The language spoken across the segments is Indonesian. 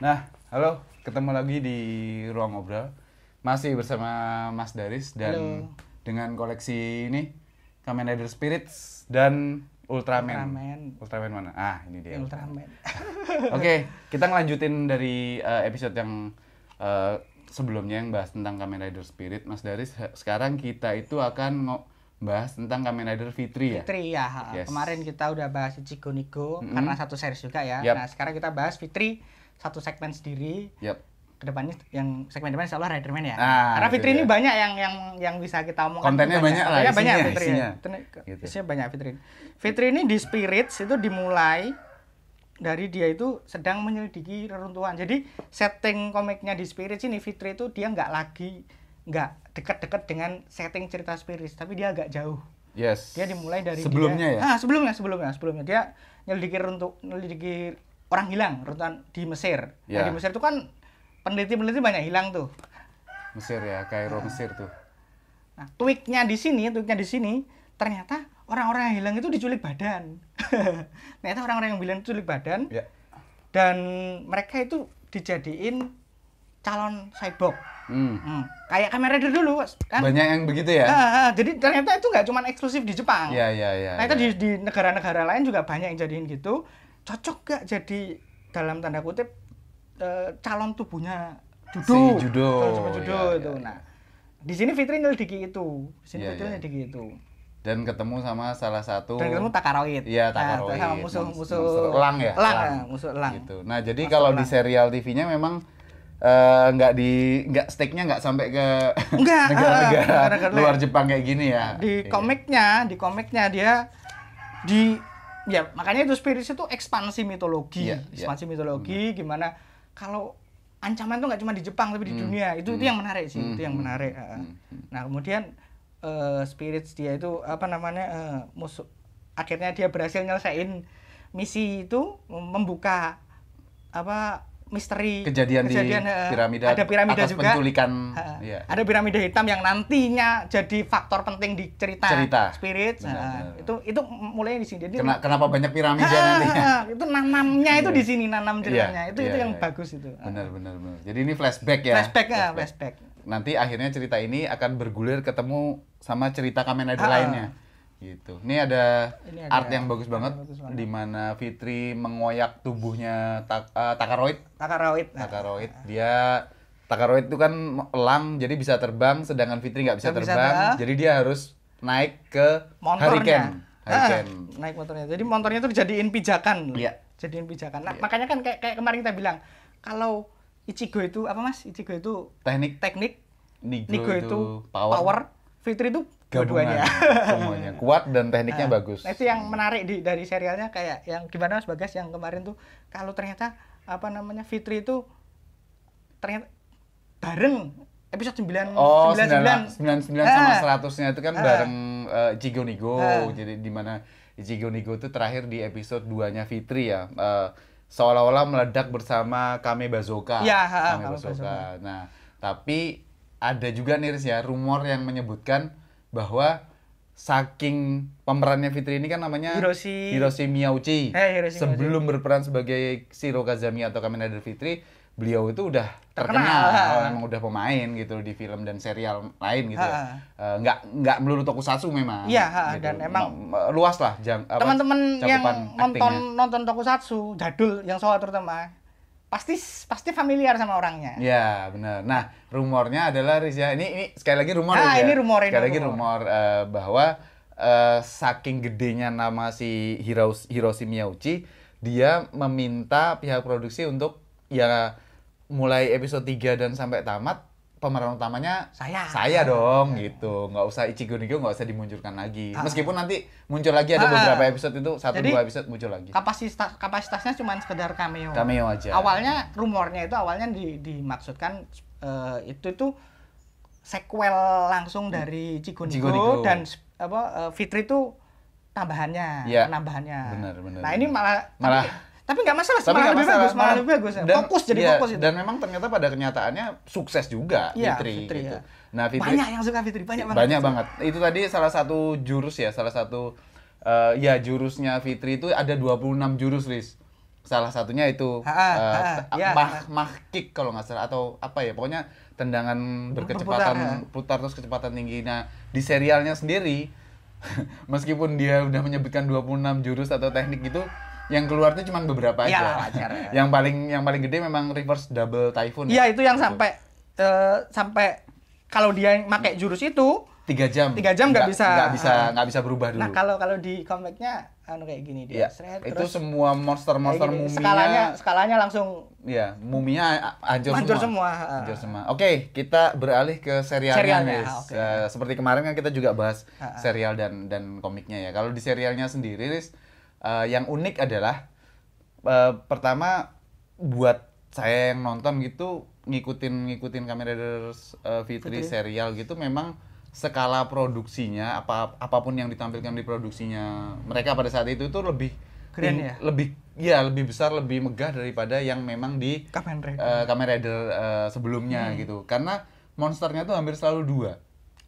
Nah, halo, ketemu lagi di ruang ngobrol. Masih bersama Mas Daris dan halo. dengan koleksi ini Kamen Rider Spirits dan Ultraman. Ultraman. Ultraman mana? Ah, ini dia. Ultraman. Oke, kita ngelanjutin dari uh, episode yang uh, sebelumnya yang bahas tentang Kamen Rider Spirit. Mas Daris, sekarang kita itu akan mau bahas tentang Kamen Rider Fitri ya. Fitri ya. Yes. Kemarin kita udah bahas Ichigo Nigo mm -hmm. karena satu series juga ya. Yep. Nah, sekarang kita bahas Fitri satu segmen sendiri. Yep kedepannya yang segmen depan insyaallah Rider Riderman ya. Ah, Karena gitu Fitri ini ya. banyak yang yang yang bisa kita omongkan. Kontennya banyak, banyak lah iya, isinya, banyak Fitri. Ya. Isinya. Ya. Gitu. isinya banyak Fitri. Fitri ini di Spirits itu dimulai dari dia itu sedang menyelidiki reruntuhan. Jadi setting komiknya di Spirits ini Fitri itu dia nggak lagi nggak dekat-dekat dengan setting cerita Spirits, tapi dia agak jauh. Yes. Dia dimulai dari sebelumnya dia, ya. Ah, sebelumnya, sebelumnya, sebelumnya dia nyelidiki untuk nyelidiki orang hilang runtuhan di Mesir. Nah, ya. di Mesir itu kan peneliti-peneliti banyak hilang tuh. Mesir ya, Kairo nah. Mesir tuh. Nah, tweaknya di sini, tweaknya di sini, ternyata orang-orang yang hilang itu diculik badan. ternyata orang-orang yang hilang itu diculik badan. Ya. Dan mereka itu dijadiin calon cyborg. Hmm. Hmm. Kayak kamera Rider dulu, kan? Banyak yang begitu ya. Nah, jadi ternyata itu nggak cuma eksklusif di Jepang. Iya, iya, iya. Ternyata yeah. Ya. di negara-negara lain juga banyak yang jadiin gitu cocok gak jadi dalam tanda kutip e, calon tubuhnya judo si judo, calon ya, judo ya, itu ya. nah di sini Fitri ngelidiki itu di sini ya, Fitri ya. ngelidiki itu dan ketemu sama salah satu dan ketemu takaroid iya nah, takaroid nah, sama musuh musuh elang ya elang, elang. Ya, musuh elang gitu nah jadi Mas kalau elang. di serial TV-nya memang eh, nggak uh, di nggak steknya nggak sampai ke negara-negara uh, luar Jepang kayak gini ya di iya. komiknya di komiknya dia di ya makanya itu spirit itu ekspansi mitologi yeah, iya. ekspansi mitologi hmm. gimana kalau ancaman itu nggak cuma di Jepang tapi di hmm. dunia itu hmm. itu yang menarik sih hmm. itu yang hmm. menarik hmm, hmm, hmm. nah kemudian uh, eh, spirit dia itu apa namanya uh, musuh akhirnya dia berhasil nyelesain misi itu membuka apa misteri kejadian, kejadian di uh, eh, piramida ada piramida atas juga penculikan uh, ya. ada piramida hitam yang nantinya jadi faktor penting di cerita, cerita. spirit benar, nah, itu itu mulai di sini jadi Kena, kenapa banyak piramida uh, nantinya itu nanamnya itu iya. di sini nanam ceritanya iya, itu iya, itu yang iya. bagus itu benar benar benar jadi ini flashback ya flashback flashback, flashback. nanti akhirnya cerita ini akan bergulir ketemu sama cerita kamen rider lainnya gitu. Ini ada, ini ada art yang bagus banget, banget. di mana Fitri mengoyak tubuhnya tak, uh, eh, takaroid. Takaroid. Takaroid. Dia takaroid itu kan elang jadi bisa terbang sedangkan Fitri nggak bisa gak terbang. Bisa jadi dia harus naik ke motornya. hurricane. Ah, hurricane. Ah, naik motornya. Jadi motornya itu jadiin pijakan. Iya. Jadiin pijakan. Nah, ya. makanya kan kayak kayak kemarin kita bilang kalau Ichigo itu apa Mas? Ichigo itu teknik teknik Nigo, Nigo itu, itu power. power. Fitri itu gabungan semuanya kuat dan tekniknya nah, bagus. Nah, itu yang menarik di dari serialnya kayak yang gimana Mas Bagas yang kemarin tuh kalau ternyata apa namanya Fitri itu ternyata bareng episode 9 oh, 99 99 sama ah, 100-nya itu kan ah, bareng uh, eh, Jigo Nigo. Ah, jadi di mana Jigo Nigo itu terakhir di episode 2-nya Fitri ya. Uh, seolah-olah meledak bersama Kame Bazoka. Ya, Kame Bazoka. Bazoka. Nah, tapi ada juga nih ya rumor yang menyebutkan bahwa saking pemerannya Fitri ini kan namanya Hiroshi Hiroshi Miyauchi. Eh, Hiroshi Sebelum Miyauchi. berperan sebagai Shiro Kazami atau Kamen Rider Fitri, beliau itu udah terkenal, terkenal. Oh, emang udah pemain gitu di film dan serial lain gitu. Uh, nggak nggak melulu tokusatsu memang. Iya, gitu. dan emang eh, luas lah jam teman-teman yang nonton actingnya. nonton tokusatsu jadul yang soal terutama pasti pasti familiar sama orangnya. Iya, benar. Nah, rumornya adalah Riza ini ini sekali lagi rumor nah, ini rumor ini. Sekali lagi rumor uh, bahwa uh, saking gedenya nama si Hiros Hiroshi Miyauchi, dia meminta pihak produksi untuk ya mulai episode 3 dan sampai tamat pemeran utamanya saya saya dong gitu nggak usah Ichigo Nigo nggak usah dimunculkan lagi ah. meskipun nanti muncul lagi ada ah, ah. beberapa episode itu satu Jadi, dua episode muncul lagi kapasitas kapasitasnya cuma sekedar cameo cameo aja awalnya rumornya itu awalnya di, dimaksudkan uh, itu itu sequel langsung dari Ichigo Nigo, dan apa uh, Fitri itu tambahannya ya. penambahannya benar, benar, nah ini malah malah tapi nggak masalah tapi malah lebih bagus malah lebih bagus ya. dan, fokus jadi ya, fokus itu dan memang ternyata pada kenyataannya sukses juga ya, Fitri, Fitri gitu. ya. nah Fitri banyak yang suka Fitri banyak banget banyak banget itu tadi salah satu jurus ya salah satu uh, ya jurusnya Fitri itu ada 26 jurus Riz salah satunya itu uh, ya. mah mah kick kalau nggak salah atau apa ya pokoknya tendangan berkecepatan ya. putar terus kecepatan tinggi nah di serialnya sendiri meskipun dia udah menyebutkan 26 jurus atau teknik gitu yang keluar tuh cuma beberapa iya, aja. Ya, yang paling yang paling gede memang reverse double typhoon. Iya, ya. itu yang sampai uh, sampai kalau dia yang pakai jurus itu tiga jam tiga jam nggak bisa nggak bisa nggak bisa ah. berubah nah, dulu nah kalau kalau di comebacknya anu kayak gini dia ya, seret, itu terus semua monster monster muminya skalanya skalanya langsung ya muminya hancur, semua, semua. hancur semua oke okay, kita beralih ke serialnya, serialnya okay. uh, eh, seperti kemarin kan kita juga bahas serial dan dan komiknya ya kalau di serialnya sendiri Riz, uh, yang unik adalah uh, pertama buat saya yang nonton gitu ngikutin ngikutin kamera uh, eh, Fitri, Fitri serial gitu memang skala produksinya apa apapun yang ditampilkan di produksinya mereka pada saat itu itu lebih keren ya lebih ya lebih besar lebih megah daripada yang memang di Kamen uh, uh, sebelumnya hmm. gitu karena monsternya tuh hampir selalu dua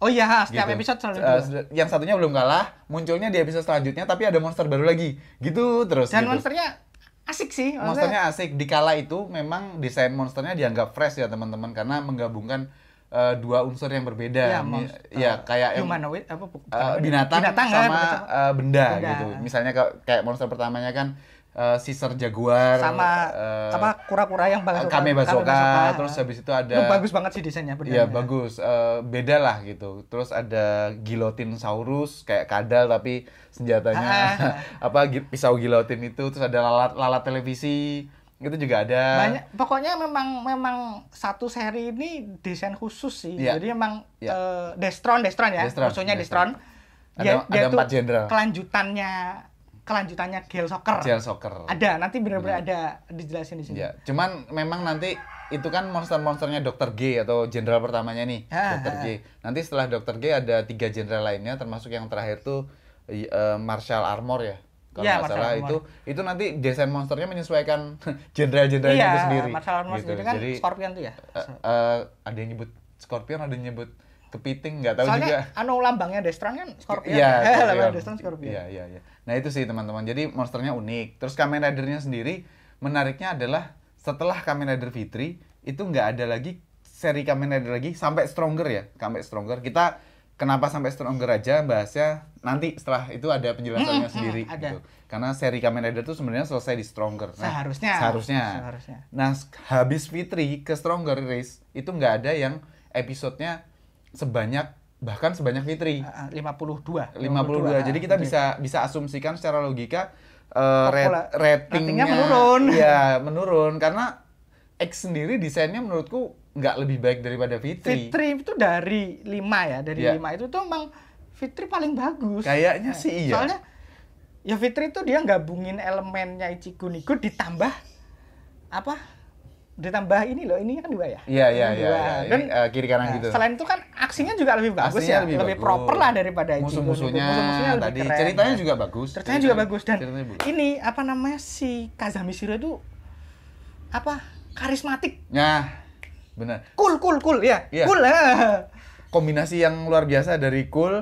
Oh iya, setiap gitu. episode selalu uh, Yang satunya belum kalah, munculnya di episode selanjutnya tapi ada monster baru lagi. Gitu terus. Dan gitu. monsternya asik sih. Maksudnya... Monsternya asik. Di kala itu memang desain monsternya dianggap fresh ya teman-teman karena menggabungkan uh, dua unsur yang berbeda. Ya, monster, ya kayak humanoid apa uh, binatang, binatang kan, sama kan? uh, benda, benda gitu. Misalnya kayak monster pertamanya kan uh, Caesar Jaguar sama uh, apa kura-kura yang bagus eh, Kame Basoka, terus habis itu ada itu bagus banget sih desainnya Iya, ya. bagus. Uh, beda lah gitu. Terus ada gilotin saurus kayak kadal tapi senjatanya ah, ah, ah. apa pisau gilotin itu terus ada lalat lalat televisi itu juga ada banyak pokoknya memang memang satu seri ini desain khusus sih yeah. jadi emang yeah. Iya. uh, destron destron ya Destron, destron, destron. ada, ada empat jenderal kelanjutannya kelanjutannya gel soccer. Gel soccer. Ada, nanti benar-benar hmm. ada dijelasin di sini. Ya, cuman memang nanti itu kan monster-monsternya Dr. G atau jenderal pertamanya nih, ha, Dr. G. Nanti setelah Dr. G ada tiga jenderal lainnya termasuk yang terakhir tuh uh, Marshall Armor ya. Kalau ya, nggak salah Armor. itu itu nanti desain monsternya menyesuaikan jenderal-jenderalnya iya, itu sendiri. Marshall Armor gitu. sendiri kan Jadi, Scorpion tuh ya. Uh, uh, ada yang nyebut Scorpion, ada yang nyebut kepiting nggak tahu Soalnya, juga. anu lambangnya Destran kan Scorpion. Iya, yeah, kan? lambang Destron Scorpion. Iya, yeah, iya, yeah, iya. Nah, itu sih teman-teman. Jadi monsternya unik. Terus Kamen Rider-nya sendiri menariknya adalah setelah Kamen Rider Fitri itu nggak ada lagi seri Kamen Rider lagi sampai Stronger ya, sampai Stronger. Kita kenapa sampai Stronger aja bahasnya nanti setelah itu ada penjelasannya hmm, sendiri hmm, ada. gitu. Karena seri Kamen Rider itu sebenarnya selesai di Stronger. Nah, seharusnya. Seharusnya. Seharusnya. Nah, habis Fitri ke Stronger Race itu nggak ada yang episodenya sebanyak bahkan sebanyak Fitri. 52. 52. 52. Jadi ah, kita bisa bisa asumsikan secara logika uh, ratingnya, menurun. Iya, menurun karena X sendiri desainnya menurutku nggak lebih baik daripada Fitri. Fitri itu dari lima ya, dari ya. itu tuh emang Fitri paling bagus. Kayaknya sih eh, iya. Soalnya ya Fitri itu dia gabungin elemennya Ichigo Nigo ditambah apa ditambah ini loh, ini kan dua ya. Iya iya iya, iya, iya. Dan uh, kiri kanan nah, gitu. Selain itu kan aksinya juga lebih bagus aksinya ya, lebih, lebih bagus. proper lah daripada gitu. musuh musuhnya. Musuh musuhnya tadi keren, ceritanya ya. juga bagus. Ceritanya, ceritanya juga bagus dan bagus. ini apa namanya si Kazami Shiro itu apa karismatik. Ya benar. Cool cool cool ya. Iya. ya. Cool. Kombinasi yang luar biasa dari cool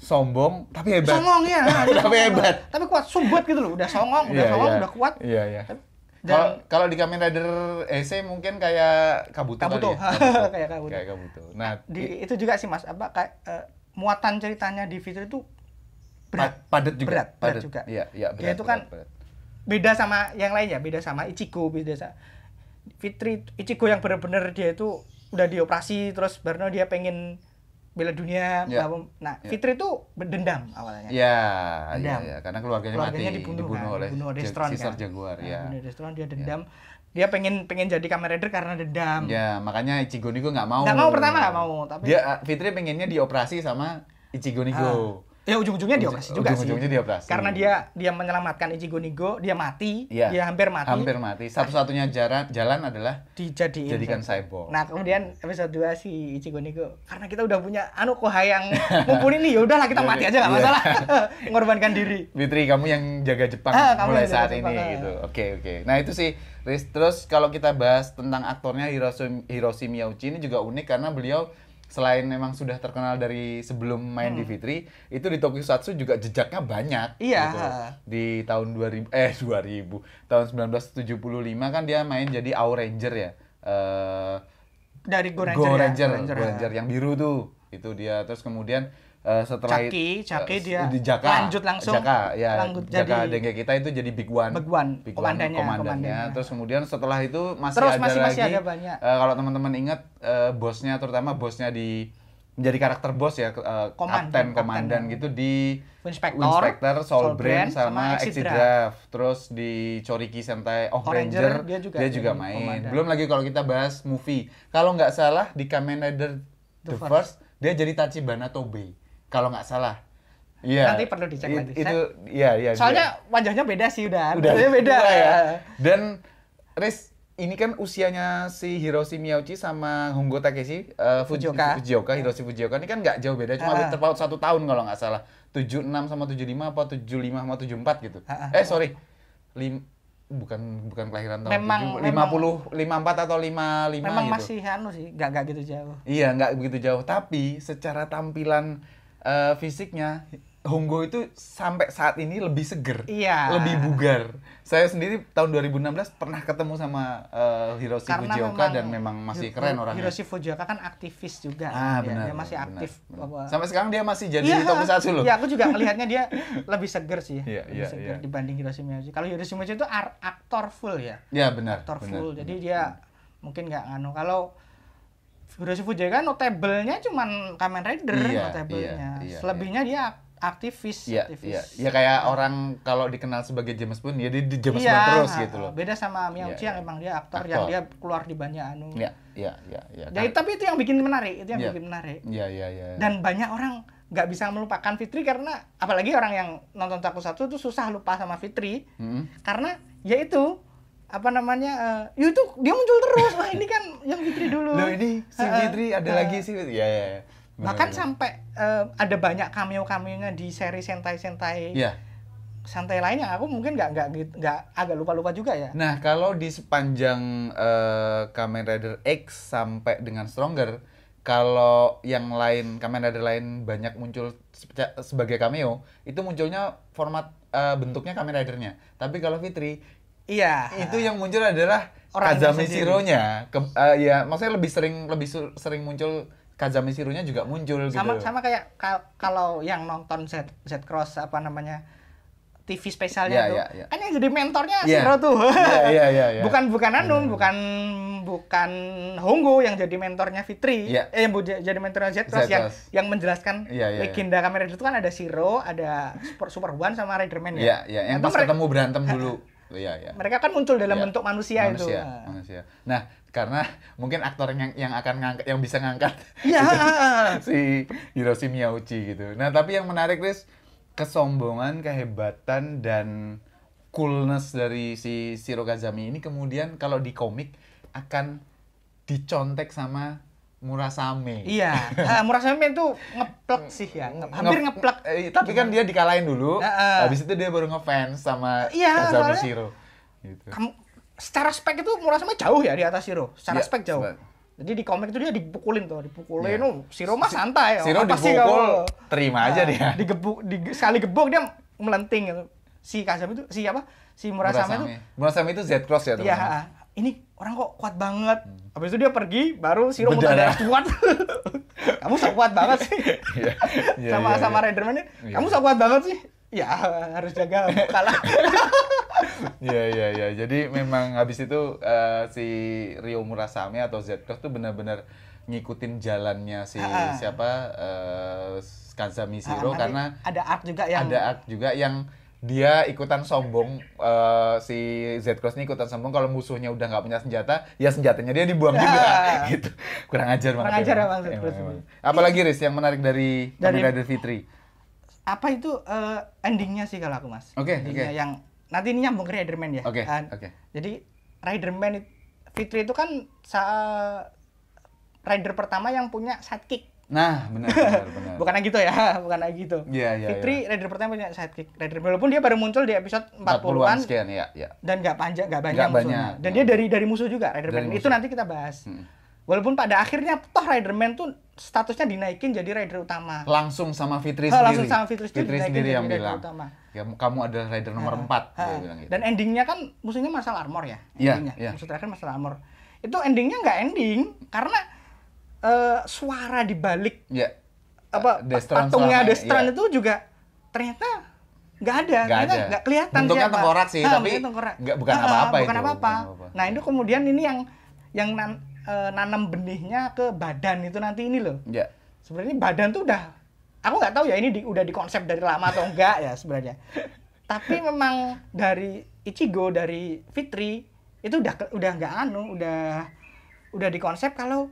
sombong tapi hebat. Songong ya. tapi hebat. Tapi kuat, sumbut gitu loh. Udah songong, udah yeah, songong, yeah. udah kuat. Iya, yeah, iya. Yeah. Dan kalau di Kamen Rider EC mungkin kayak Kabuto, Kabuto. ya. Kabuto. kayak Kabuto. Kayak Kabuto. Nah, nah di, itu juga sih Mas, apa kayak uh, muatan ceritanya di Fitri itu berat. padat juga. Berat, padet. berat juga. Iya, iya berat. Dia itu kan berat, beda sama yang lainnya, beda sama Ichigo, beda sama Fitri Ichigo yang benar-benar dia itu udah dioperasi terus Berno dia pengen bela dunia yeah. bahwa, nah yeah. Fitri itu dendam awalnya ya dendam yeah, yeah. karena keluarganya, keluarganya mati dibunuh, dibunuh kan? oleh dibunuh Destron Caesar kan? Jaguar nah, ya yeah. Destron dia ya. dendam yeah. dia pengen pengen jadi Kamen Rider karena dendam ya makanya Ichigo Nigo nggak mau nggak mau pertama nggak mau tapi dia Fitri pengennya dioperasi sama Ichigo Nigo ah Ya ujung-ujungnya dioperasi juga ujung -ujungnya sih. dioperasi. Karena dia dia menyelamatkan Ichigo Nigo, dia mati, ya. dia hampir mati. Hampir mati. Satu-satunya jalan jalan adalah dijadiin jadikan cyborg. Nah, kemudian episode 2 si Ichigo Nigo karena kita udah punya anu yang mumpuni nih, ya udahlah kita iya, mati aja gak iya. masalah. Mengorbankan diri. Fitri, kamu yang jaga Jepang ah, mulai saat Jepang, ini ah. gitu. Oke, okay, oke. Okay. Nah, itu sih Terus kalau kita bahas tentang aktornya Hiroshi Hiroshi Miyauchi ini juga unik karena beliau selain memang sudah terkenal dari sebelum main hmm. di Fitri, itu di Tokusatsu juga jejaknya banyak. Iya. Gitu. Di tahun 2000 eh 2000 tahun 1975 kan dia main jadi Our Ranger ya. Eh uh, dari Go Ranger. Go ya? Ranger, ya? Go Ranger, Go Ranger ya. yang biru tuh. Itu dia. Terus kemudian uh, setelah Caki, eh, Caki uh, dia di Jaka, lanjut langsung Jaka, ya, lanjut Jaka jadi Denge kita itu jadi Big One, Big One, Big komandannya, One komandannya. komandannya. Terus kemudian setelah itu masih Terus ada masih, lagi. Masih ada banyak. Uh, kalau teman-teman ingat uh, bosnya terutama bosnya di menjadi karakter bos ya uh, komandan, kapten komandan gitu di Inspector, Inspector Soul, Soul sama, sama Exit Terus di Choriki Sentai Oh Ranger, Ranger dia juga, dia juga main. Komandan. Belum lagi kalau kita bahas movie. Kalau nggak salah di Kamen Rider The, The First, First dia jadi Tachibana Tobe kalau nggak salah. Iya. Nanti perlu dicek It, nanti. Itu iya iya. Soalnya yeah. wajahnya beda sih udah. Udah wajahnya iya, beda. Udah, ya. Dan Riz ini kan usianya si Hiroshi Miyauchi sama Hongo Takeshi uh, Fujioka. Fujioka, iya. Hiroshi Fujioka ini kan nggak jauh beda, cuma uh. terpaut satu tahun kalau nggak salah. 76 sama 75 apa 75 sama 74 gitu. Uh, Eh sorry. Lim bukan bukan kelahiran tahun memang, 7, 50 memang, 54 atau 55 memang gitu. masih anu sih enggak nggak gitu jauh iya enggak begitu jauh tapi secara tampilan uh, fisiknya Honggo itu sampai saat ini lebih seger, iya. lebih bugar. Saya sendiri tahun 2016 pernah ketemu sama uh, Hiroshi Karena Fujioka memang dan memang masih keren orangnya. Hiroshi Fujioka kan aktivis juga. Ah, dia, benar, dia masih aktif. Benar, benar. Sampai sekarang dia masih jadi iya, tokusatsu loh. Iya, aku juga melihatnya dia lebih seger sih. Iya, lebih iya, seger iya. dibanding Hiroshi Miyazaki. Kalau Hiroshi Miyazaki itu aktor full ya. Iya, benar. Aktor full. Benar, jadi benar. dia mungkin nggak anu kalau Hiroshi kan notablenya cuma Kamen Rider iya, notablenya. Iya, iya, iya. Selebihnya iya. dia aktivis Iya, aktivis Iya ya kayak ya. orang kalau dikenal sebagai James Bond ya dia di James ya, Bond terus nah, gitu loh beda sama iya, Miao ya, Chi yang ya. emang dia aktor, aktor yang dia keluar di banyak anu Iya, iya, iya. iya. ya Jadi, kan tapi itu yang bikin menarik itu yang ya. bikin menarik Iya, iya, iya. dan banyak orang nggak bisa melupakan Fitri karena apalagi orang yang nonton Taku satu itu susah lupa sama Fitri hmm. karena ya itu apa namanya uh, eh, YouTube ya dia muncul terus wah ini kan yang Fitri dulu Loh ini si Fitri uh, ada uh, lagi eh, sih ya, ya, ya. bahkan sampai uh, ada banyak cameo cameo nya di seri sentai sentai iya. yeah. santai lainnya aku mungkin nggak nggak gitu, nggak agak lupa lupa juga ya nah kalau di sepanjang uh, Kamen Rider X sampai dengan Stronger kalau yang lain Kamen Rider lain banyak muncul sebagai cameo itu munculnya format uh, bentuknya Kamen Ridernya tapi kalau Fitri Iya. Itu yang muncul adalah Orang Kazami Shiro-nya. uh, ya, maksudnya lebih sering lebih sering muncul Kazami Shiro-nya juga muncul sama, gitu. Sama sama kayak kal kalau yang nonton Z Z Cross apa namanya? TV spesialnya yeah, tuh. Yeah, yeah. Kan yang jadi mentornya yeah. Shiro tuh. yeah, yeah, yeah, yeah. Bukan bukan Anum, -hmm. bukan bukan Honggu yang jadi mentornya Fitri. Yeah. Eh yang jadi mentornya Z Cross yang yang menjelaskan yeah, yeah, iya. legenda yeah. kamera itu kan ada Shiro, ada Super Super One sama Riderman ya. Iya, yeah, yeah. yang pas ketemu berantem dulu. Iya, iya. Mereka kan muncul dalam iya. bentuk manusia, manusia itu. Nah. Manusia. Nah, karena mungkin aktor yang yang akan ngangkat yang bisa ngangkat ya. si Hiroshi Miyauchi gitu. Nah, tapi yang menarik Riz kesombongan, kehebatan dan coolness dari si Shirokazami ini kemudian kalau di komik akan dicontek sama Murasame. Iya, ah, murah Murasame itu ngeplek sih ya, Nge hampir Nge eh, iya, tapi kan dia dikalahin dulu, uh, uh. habis itu dia baru ngefans sama iya, Kazaru Shiro. Gitu. Kamu, secara spek itu Murasame jauh ya di atas Shiro, secara ya, spek jauh. Sebab. Jadi di komik itu dia dipukulin tuh, dipukulin. Yeah. Oh, anu, Shiro mah santai. Shiro Apa dipukul, kalau, terima aja dia. dia. Digebuk, di, sekali gebuk dia melenting gitu. Si Kazam itu, si apa? Si Murasame, Murasame. itu. Murasame itu Z-Cross ya iya, teman-teman? Iya, ini orang kok kuat banget. Hmm. Habis itu dia pergi, baru si Romo udah kuat. kamu sok kuat banget sih. yeah, yeah, sama yeah, iya. sama yeah. Renderman nya yeah. kamu sok kuat banget sih. Ya harus jaga kalah. Iya iya iya. Jadi memang habis itu uh, si Rio Murasame atau Z Cross tuh benar-benar ngikutin jalannya si ha. siapa uh, Kanzami Siro ha, karena ada art juga yang ada art juga yang dia ikutan sombong uh, si Z Cross ini ikutan sombong kalau musuhnya udah nggak punya senjata ya senjatanya dia dibuang nah. juga gitu kurang ajar banget kurang ya, ajar ya, apalagi Riz yang menarik dari dari Rider Fitri apa itu uh, endingnya sih kalau aku mas oke okay, oke okay. yang nanti ini nyambung ke Riderman ya oke okay, oke okay. jadi Riderman Fitri itu kan sa Rider pertama yang punya sidekick Nah, benar, benar, benar. bukan Agito ya, bukan gitu Iya, iya, Fitri, yeah. Rider pertama punya sidekick. Rider walaupun dia baru muncul di episode 40-an. 40-an sekian, ya, Dan nggak panjang, nggak banyak gak musuhnya. Banyak. Dan iya. dia dari dari musuh juga, Rider Man. Itu nanti kita bahas. Hmm. Walaupun pada akhirnya toh Rider Man tuh statusnya dinaikin jadi Rider utama. Langsung sama Fitri oh, sendiri. Langsung sama Fitri, Fitri sendiri yang bilang. Utama. Ya, kamu adalah Rider nomor ha, 4, ha. dia bilang gitu. Dan endingnya kan musuhnya masalah armor ya, iya, endingnya. Iya, yeah, yeah. Musuh terakhir masalah armor. Itu endingnya nggak ending, karena uh, suara di balik yeah. apa patungnya destran yeah. itu juga ternyata nggak ada, nggak ada. nggak kelihatan Bentuknya siapa. tengkorak sih, nah, tapi tengkorak. Nggak, bukan nah, apa-apa nah, bukan itu. Apa-apa. Nah itu kemudian ini yang yang nan, e, eh, nanam benihnya ke badan itu nanti ini loh. Ya. Sebenarnya badan tuh udah, aku nggak tahu ya ini di, udah dikonsep dari lama atau enggak ya sebenarnya. tapi memang dari Ichigo, dari Fitri itu udah udah nggak anu, udah udah dikonsep kalau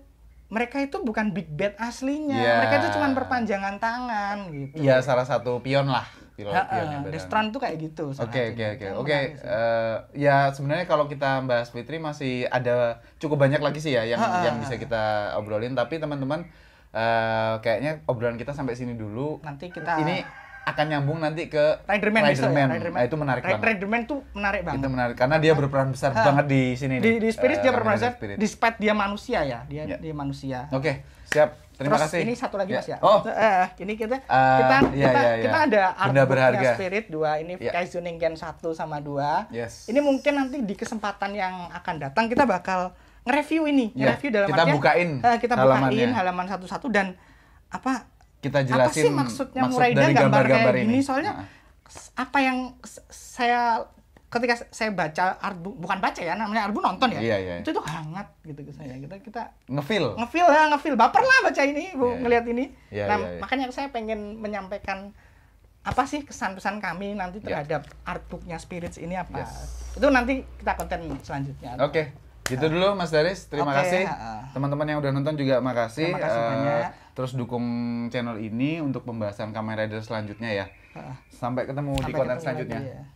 mereka itu bukan big bad aslinya. Yeah. Mereka itu cuma perpanjangan tangan gitu. Iya, yeah, salah satu pion lah. Pion, Destran tuh kayak gitu. Oke, oke, oke. Oke, eh, ya sebenarnya kalau kita bahas Fitri masih ada cukup banyak lagi sih ya yang uh, uh, yang bisa kita obrolin tapi teman-teman uh, kayaknya obrolan kita sampai sini dulu. Nanti kita Ini akan nyambung nanti ke Riderman. Riderman. Ya, Nah, itu menarik banget banget. Riderman tuh menarik banget. Itu menarik karena dia berperan besar ha. banget di sini. Di, di Spirit uh, dia berperan besar. di Spirit dia manusia ya, dia yeah. dia manusia. Oke, okay. siap. Terima Terus kasih. ini satu lagi yeah. Mas ya. Oh. Uh, ini kita uh, kita yeah, iya, kita, yeah, yeah. kita ada Benda berharga. Spirit 2, ini yeah. Kaizu Gen 1 sama 2. Yes. Ini mungkin nanti di kesempatan yang akan datang kita bakal nge-review ini, ya, nge-review dalam kita artian, bukain uh, kita bukain halaman satu-satu dan apa kita jelasin apa sih maksudnya maksud Muraida dari gambar-gambar ini. ini soalnya nah. apa yang saya ketika saya baca art bukan baca ya namanya arbu nonton ya iya, iya. itu tuh hangat gitu ke saya kita kita ngefil ngefil lah ngefil. baper lah baca ini bu yeah. Iya. ngelihat ini yeah, nah yeah, yeah. makanya saya pengen menyampaikan apa sih kesan kesan kami nanti iya. terhadap yeah. artbooknya Spirits ini apa? Yes. Itu nanti kita konten selanjutnya. Oke, okay. gitu nah. dulu Mas Daris. Terima okay. kasih. Teman-teman yang udah nonton juga makasih. Terima kasih uh, banyak terus dukung channel ini untuk pembahasan Kamen Rider selanjutnya ya. Ah. Sampai ketemu Sampai di konten ketemu selanjutnya. Lagi ya.